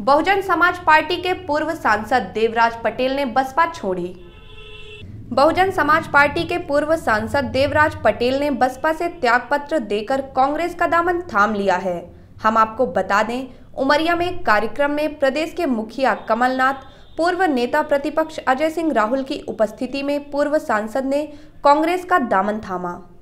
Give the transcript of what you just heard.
बहुजन समाज पार्टी के पूर्व सांसद देवराज पटेल ने बसपा छोड़ी बहुजन समाज पार्टी के पूर्व सांसद देवराज पटेल ने बसपा से त्यागपत्र देकर कांग्रेस का दामन थाम लिया है हम आपको बता दें उमरिया में एक कार्यक्रम में प्रदेश के मुखिया कमलनाथ पूर्व नेता प्रतिपक्ष अजय सिंह राहुल की उपस्थिति में पूर्व सांसद ने कांग्रेस का दामन थामा